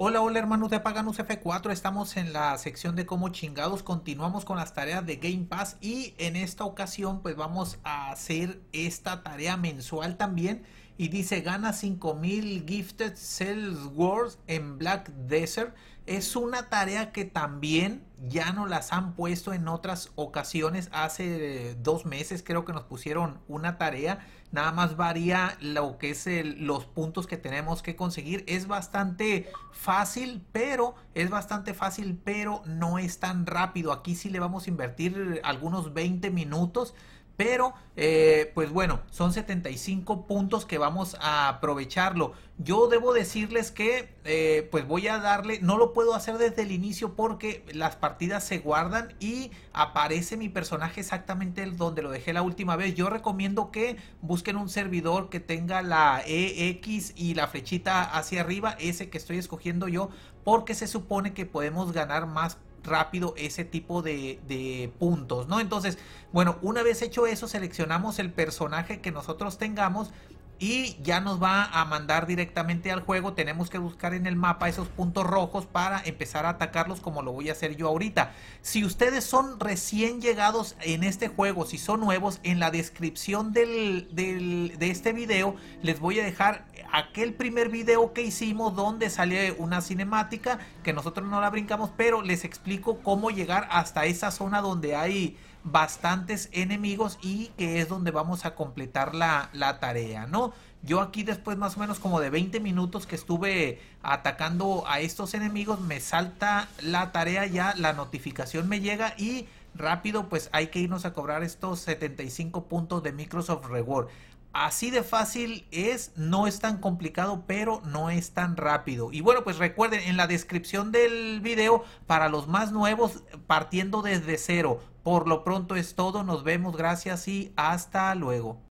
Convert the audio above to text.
Hola, hola hermanos de Paganus F4, estamos en la sección de cómo chingados, continuamos con las tareas de Game Pass y en esta ocasión pues vamos a hacer esta tarea mensual también y dice gana 5000 gifted sales words en Black Desert. Es una tarea que también ya no las han puesto en otras ocasiones. Hace dos meses creo que nos pusieron una tarea. Nada más varía lo que es los puntos que tenemos que conseguir. Es bastante fácil, pero es bastante fácil, pero no es tan rápido. Aquí sí le vamos a invertir algunos 20 minutos pero, eh, pues bueno, son 75 puntos que vamos a aprovecharlo. Yo debo decirles que, eh, pues voy a darle, no lo puedo hacer desde el inicio porque las partidas se guardan y aparece mi personaje exactamente donde lo dejé la última vez. Yo recomiendo que busquen un servidor que tenga la EX y la flechita hacia arriba, ese que estoy escogiendo yo, porque se supone que podemos ganar más rápido ese tipo de, puntos, ¿no? Entonces, bueno, una vez hecho eso, seleccionamos el personaje que nosotros tengamos y ya nos va a mandar directamente al juego. Tenemos que buscar en el mapa esos puntos rojos para empezar a atacarlos como lo voy a hacer yo ahorita. Si ustedes son recién llegados en este juego, si son nuevos, en la descripción de este video les voy a dejar aquel primer video que hicimos donde salió una cinemática que nosotros no la brincamos, pero les explico cómo llegar hasta esa zona donde hay bastantes enemigos y que es donde vamos a completar la, tarea, ¿no? Yo aquí después más o menos como de 20 minutos que estuve atacando a estos enemigos, me salta la tarea ya, la notificación me llega y rápido pues hay que irnos a cobrar estos 75 puntos de Microsoft Reward. Así de fácil es, no es tan complicado, pero no es tan rápido. Y bueno, pues recuerden, en la descripción del video, para los más nuevos, partiendo desde cero. Por lo pronto es todo, nos vemos, gracias y hasta luego.